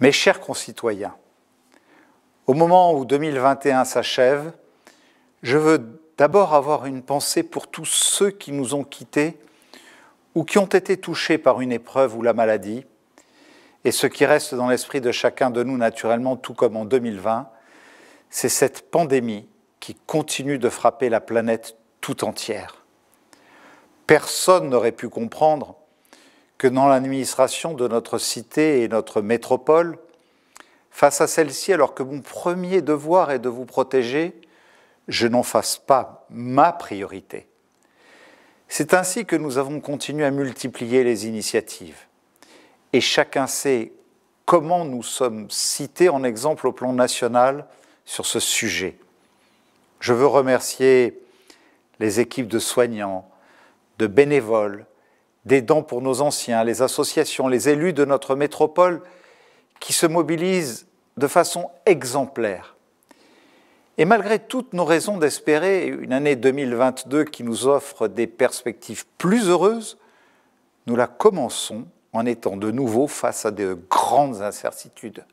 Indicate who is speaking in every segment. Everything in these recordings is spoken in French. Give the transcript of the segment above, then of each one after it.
Speaker 1: Mes chers concitoyens, au moment où 2021 s'achève, je veux d'abord avoir une pensée pour tous ceux qui nous ont quittés ou qui ont été touchés par une épreuve ou la maladie, et ce qui reste dans l'esprit de chacun de nous naturellement, tout comme en 2020, c'est cette pandémie qui continue de frapper la planète tout entière. Personne n'aurait pu comprendre que dans l'administration de notre cité et notre métropole, face à celle-ci, alors que mon premier devoir est de vous protéger, je n'en fasse pas ma priorité. C'est ainsi que nous avons continué à multiplier les initiatives. Et chacun sait comment nous sommes cités en exemple au plan national sur ce sujet. Je veux remercier les équipes de soignants, de bénévoles, des dents pour nos anciens, les associations, les élus de notre métropole qui se mobilisent de façon exemplaire. Et malgré toutes nos raisons d'espérer une année 2022 qui nous offre des perspectives plus heureuses, nous la commençons en étant de nouveau face à de grandes incertitudes.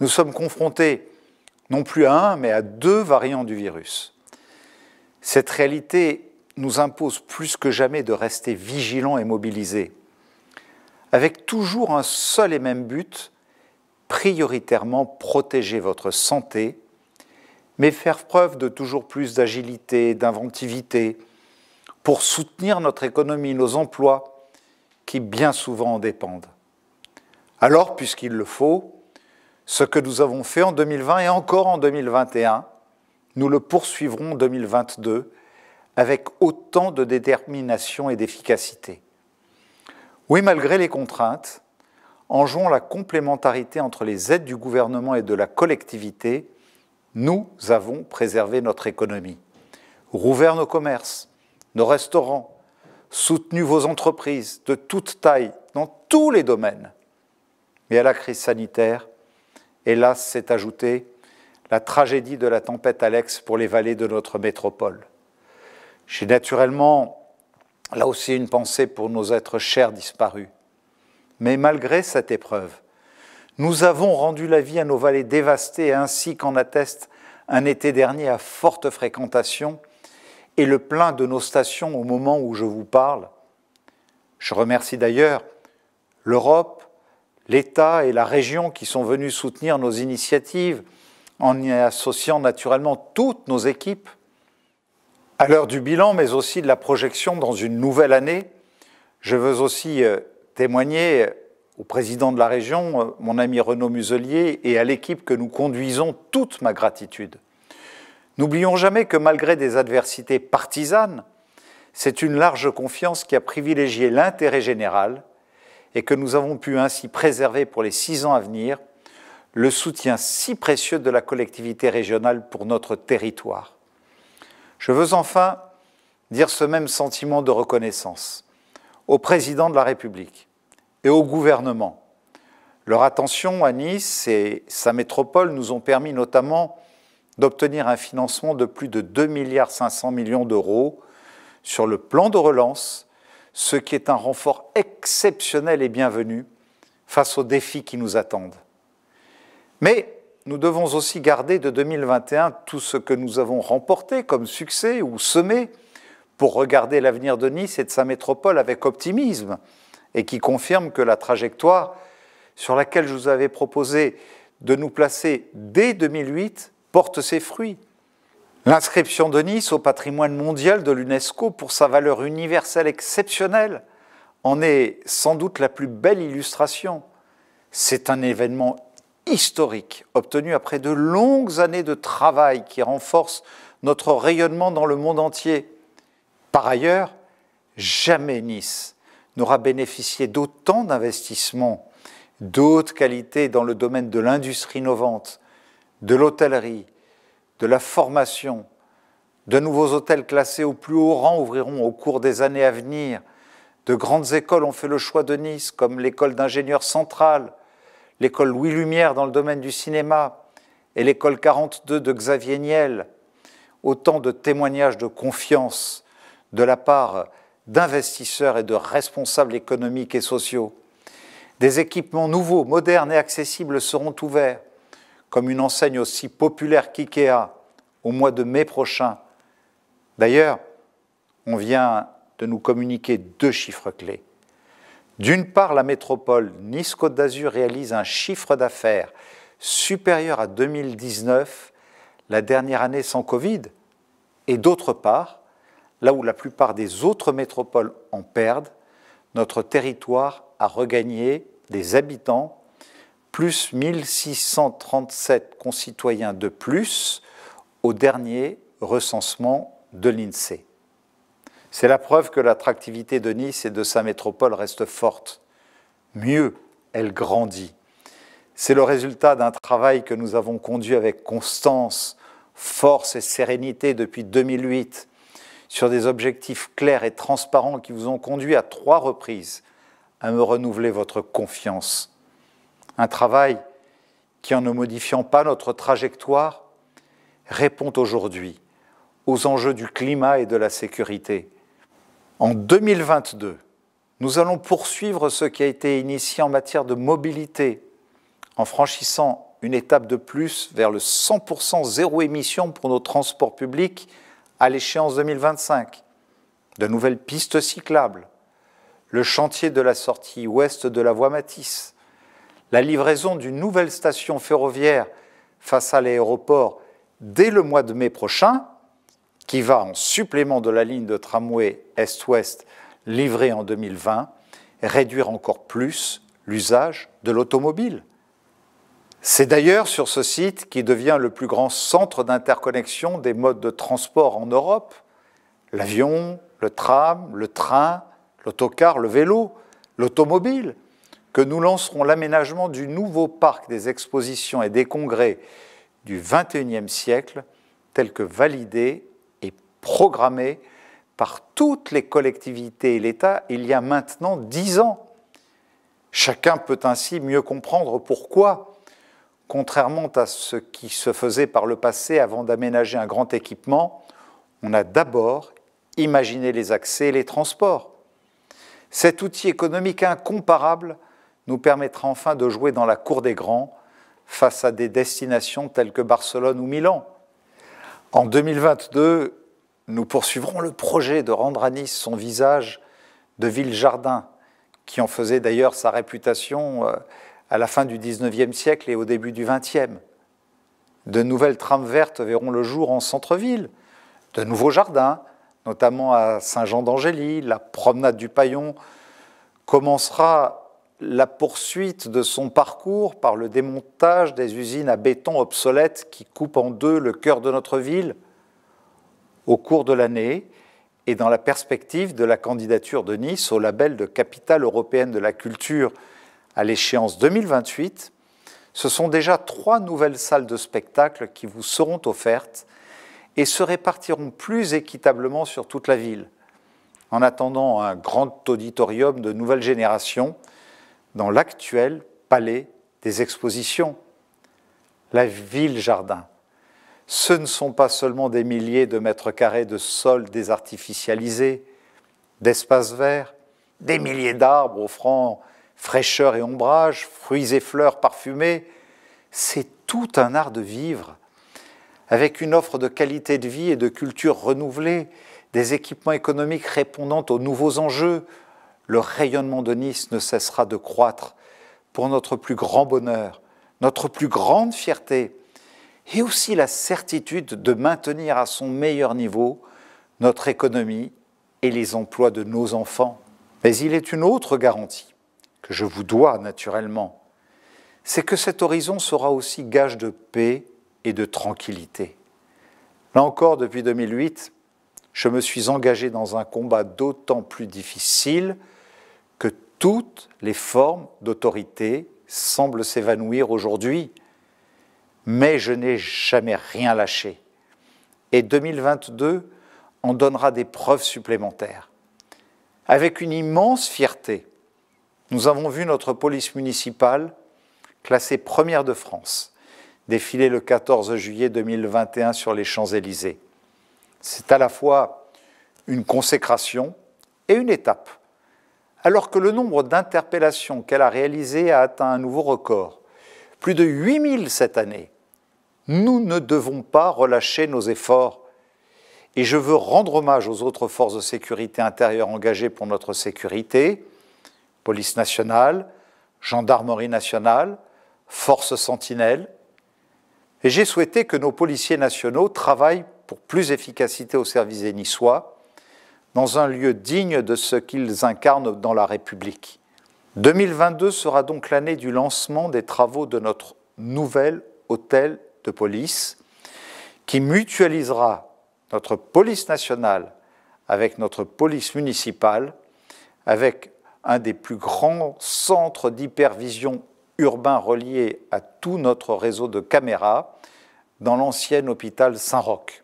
Speaker 1: Nous sommes confrontés non plus à un, mais à deux variants du virus. Cette réalité nous impose plus que jamais de rester vigilants et mobilisés, avec toujours un seul et même but, prioritairement protéger votre santé, mais faire preuve de toujours plus d'agilité, d'inventivité, pour soutenir notre économie, nos emplois, qui bien souvent en dépendent. Alors, puisqu'il le faut, ce que nous avons fait en 2020 et encore en 2021, nous le poursuivrons en 2022 avec autant de détermination et d'efficacité. Oui, malgré les contraintes, en jouant la complémentarité entre les aides du gouvernement et de la collectivité, nous avons préservé notre économie, rouvert nos commerces, nos restaurants, soutenu vos entreprises de toute taille, dans tous les domaines. Mais à la crise sanitaire, hélas, s'est ajoutée la tragédie de la tempête Alex pour les vallées de notre métropole. J'ai naturellement là aussi une pensée pour nos êtres chers disparus. Mais malgré cette épreuve, nous avons rendu la vie à nos vallées dévastées, ainsi qu'en atteste un été dernier à forte fréquentation et le plein de nos stations au moment où je vous parle. Je remercie d'ailleurs l'Europe, l'État et la région qui sont venus soutenir nos initiatives en y associant naturellement toutes nos équipes. À l'heure du bilan, mais aussi de la projection dans une nouvelle année, je veux aussi euh, témoigner euh, au président de la région, euh, mon ami Renaud Muselier, et à l'équipe que nous conduisons toute ma gratitude. N'oublions jamais que malgré des adversités partisanes, c'est une large confiance qui a privilégié l'intérêt général et que nous avons pu ainsi préserver pour les six ans à venir le soutien si précieux de la collectivité régionale pour notre territoire. Je veux enfin dire ce même sentiment de reconnaissance au président de la République et au gouvernement. Leur attention à Nice et sa métropole nous ont permis notamment d'obtenir un financement de plus de 2,5 milliards d'euros sur le plan de relance, ce qui est un renfort exceptionnel et bienvenu face aux défis qui nous attendent. Mais nous devons aussi garder de 2021 tout ce que nous avons remporté comme succès ou semé pour regarder l'avenir de Nice et de sa métropole avec optimisme et qui confirme que la trajectoire sur laquelle je vous avais proposé de nous placer dès 2008 porte ses fruits. L'inscription de Nice au patrimoine mondial de l'UNESCO pour sa valeur universelle exceptionnelle en est sans doute la plus belle illustration. C'est un événement historique obtenu après de longues années de travail qui renforce notre rayonnement dans le monde entier. Par ailleurs, jamais Nice n'aura bénéficié d'autant d'investissements d'haute qualité dans le domaine de l'industrie innovante, de l'hôtellerie, de la formation. De nouveaux hôtels classés au plus haut rang ouvriront au cours des années à venir. De grandes écoles ont fait le choix de Nice, comme l'école d'ingénieurs centrale, l'école Louis Lumière dans le domaine du cinéma et l'école 42 de Xavier Niel, autant de témoignages de confiance de la part d'investisseurs et de responsables économiques et sociaux. Des équipements nouveaux, modernes et accessibles seront ouverts, comme une enseigne aussi populaire qu'IKEA au mois de mai prochain. D'ailleurs, on vient de nous communiquer deux chiffres clés. D'une part, la métropole Nice-Côte d'Azur réalise un chiffre d'affaires supérieur à 2019, la dernière année sans Covid, et d'autre part, là où la plupart des autres métropoles en perdent, notre territoire a regagné des habitants, plus 1637 concitoyens de plus au dernier recensement de l'INSEE. C'est la preuve que l'attractivité de Nice et de sa métropole reste forte. Mieux, elle grandit. C'est le résultat d'un travail que nous avons conduit avec constance, force et sérénité depuis 2008 sur des objectifs clairs et transparents qui vous ont conduit à trois reprises à me renouveler votre confiance. Un travail qui, en ne modifiant pas notre trajectoire, répond aujourd'hui aux enjeux du climat et de la sécurité, en 2022, nous allons poursuivre ce qui a été initié en matière de mobilité en franchissant une étape de plus vers le 100% zéro émission pour nos transports publics à l'échéance 2025. De nouvelles pistes cyclables, le chantier de la sortie ouest de la voie Matisse, la livraison d'une nouvelle station ferroviaire face à l'aéroport dès le mois de mai prochain qui va en supplément de la ligne de tramway Est-Ouest livrée en 2020 réduire encore plus l'usage de l'automobile. C'est d'ailleurs sur ce site qui devient le plus grand centre d'interconnexion des modes de transport en Europe. L'avion, le tram, le train, l'autocar, le vélo, l'automobile, que nous lancerons l'aménagement du nouveau parc des expositions et des congrès du XXIe siècle, tel que validé programmée par toutes les collectivités et l'État il y a maintenant dix ans. Chacun peut ainsi mieux comprendre pourquoi, contrairement à ce qui se faisait par le passé avant d'aménager un grand équipement, on a d'abord imaginé les accès et les transports. Cet outil économique incomparable nous permettra enfin de jouer dans la cour des grands face à des destinations telles que Barcelone ou Milan. En 2022, nous poursuivrons le projet de rendre à Nice son visage de ville-jardin, qui en faisait d'ailleurs sa réputation euh, à la fin du XIXe siècle et au début du XXe. De nouvelles trames vertes verront le jour en centre-ville, de nouveaux jardins, notamment à Saint-Jean d'Angély, la promenade du Paillon commencera la poursuite de son parcours par le démontage des usines à béton obsolètes qui coupent en deux le cœur de notre ville au cours de l'année et dans la perspective de la candidature de Nice au label de capitale européenne de la culture à l'échéance 2028, ce sont déjà trois nouvelles salles de spectacle qui vous seront offertes et se répartiront plus équitablement sur toute la ville, en attendant un grand auditorium de nouvelle génération dans l'actuel palais des expositions, la ville-jardin ce ne sont pas seulement des milliers de mètres carrés de sol désartificialisés, d'espaces verts, des milliers d'arbres offrant fraîcheur et ombrage, fruits et fleurs parfumés. C'est tout un art de vivre, avec une offre de qualité de vie et de culture renouvelée, des équipements économiques répondant aux nouveaux enjeux. Le rayonnement de Nice ne cessera de croître pour notre plus grand bonheur, notre plus grande fierté et aussi la certitude de maintenir à son meilleur niveau notre économie et les emplois de nos enfants. Mais il est une autre garantie que je vous dois naturellement, c'est que cet horizon sera aussi gage de paix et de tranquillité. Là encore, depuis 2008, je me suis engagé dans un combat d'autant plus difficile que toutes les formes d'autorité semblent s'évanouir aujourd'hui mais je n'ai jamais rien lâché. Et 2022 en donnera des preuves supplémentaires. Avec une immense fierté, nous avons vu notre police municipale classée première de France défiler le 14 juillet 2021 sur les Champs-Élysées. C'est à la fois une consécration et une étape. Alors que le nombre d'interpellations qu'elle a réalisées a atteint un nouveau record, plus de 8000 cette année. Nous ne devons pas relâcher nos efforts. Et je veux rendre hommage aux autres forces de sécurité intérieure engagées pour notre sécurité, police nationale, gendarmerie nationale, forces sentinelles. Et j'ai souhaité que nos policiers nationaux travaillent pour plus efficacité au service des Niçois, dans un lieu digne de ce qu'ils incarnent dans la République. 2022 sera donc l'année du lancement des travaux de notre nouvel hôtel de police qui mutualisera notre police nationale avec notre police municipale, avec un des plus grands centres d'hypervision urbain relié à tout notre réseau de caméras dans l'ancien hôpital Saint-Roch.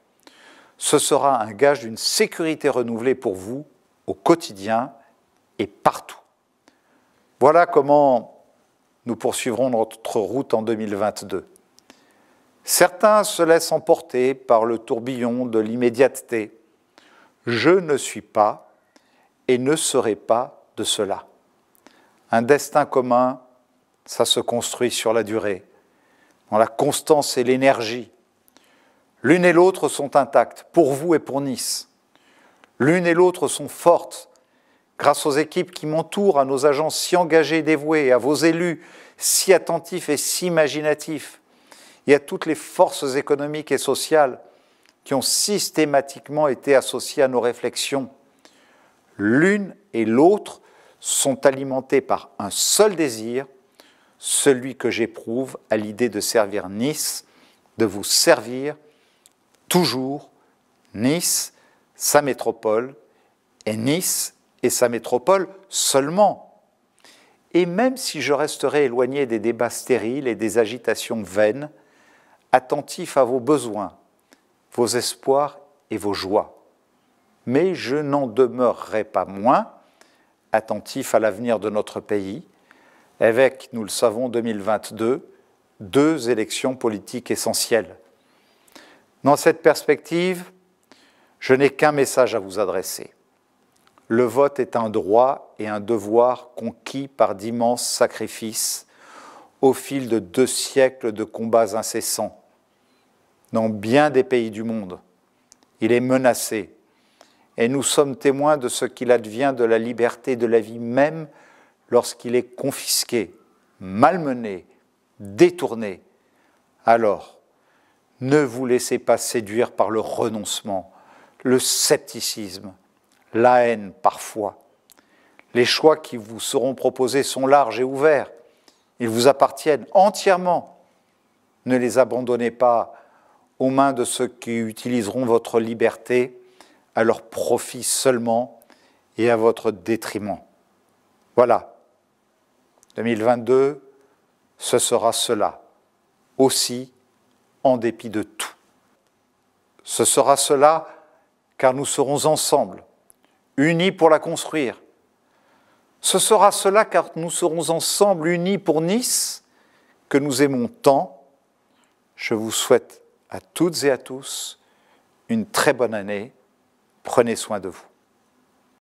Speaker 1: Ce sera un gage d'une sécurité renouvelée pour vous au quotidien et partout. Voilà comment nous poursuivrons notre route en 2022. Certains se laissent emporter par le tourbillon de l'immédiateté. Je ne suis pas et ne serai pas de cela. Un destin commun, ça se construit sur la durée, dans la constance et l'énergie. L'une et l'autre sont intactes, pour vous et pour Nice. L'une et l'autre sont fortes, grâce aux équipes qui m'entourent, à nos agents si engagés et dévoués, à vos élus si attentifs et si imaginatifs, et à toutes les forces économiques et sociales qui ont systématiquement été associées à nos réflexions. L'une et l'autre sont alimentées par un seul désir, celui que j'éprouve à l'idée de servir Nice, de vous servir toujours Nice, sa métropole, et Nice et sa métropole seulement. Et même si je resterai éloigné des débats stériles et des agitations vaines, attentif à vos besoins, vos espoirs et vos joies. Mais je n'en demeurerai pas moins attentif à l'avenir de notre pays, avec, nous le savons, 2022, deux élections politiques essentielles. Dans cette perspective, je n'ai qu'un message à vous adresser. Le vote est un droit et un devoir conquis par d'immenses sacrifices au fil de deux siècles de combats incessants. Dans bien des pays du monde, il est menacé et nous sommes témoins de ce qu'il advient de la liberté de la vie même lorsqu'il est confisqué, malmené, détourné. Alors, ne vous laissez pas séduire par le renoncement, le scepticisme, la haine parfois. Les choix qui vous seront proposés sont larges et ouverts. Ils vous appartiennent entièrement. Ne les abandonnez pas aux mains de ceux qui utiliseront votre liberté à leur profit seulement et à votre détriment. Voilà. 2022, ce sera cela. Aussi, en dépit de tout. Ce sera cela car nous serons ensemble unis pour la construire. Ce sera cela car nous serons ensemble unis pour Nice, que nous aimons tant. Je vous souhaite à toutes et à tous une très bonne année. Prenez soin de vous.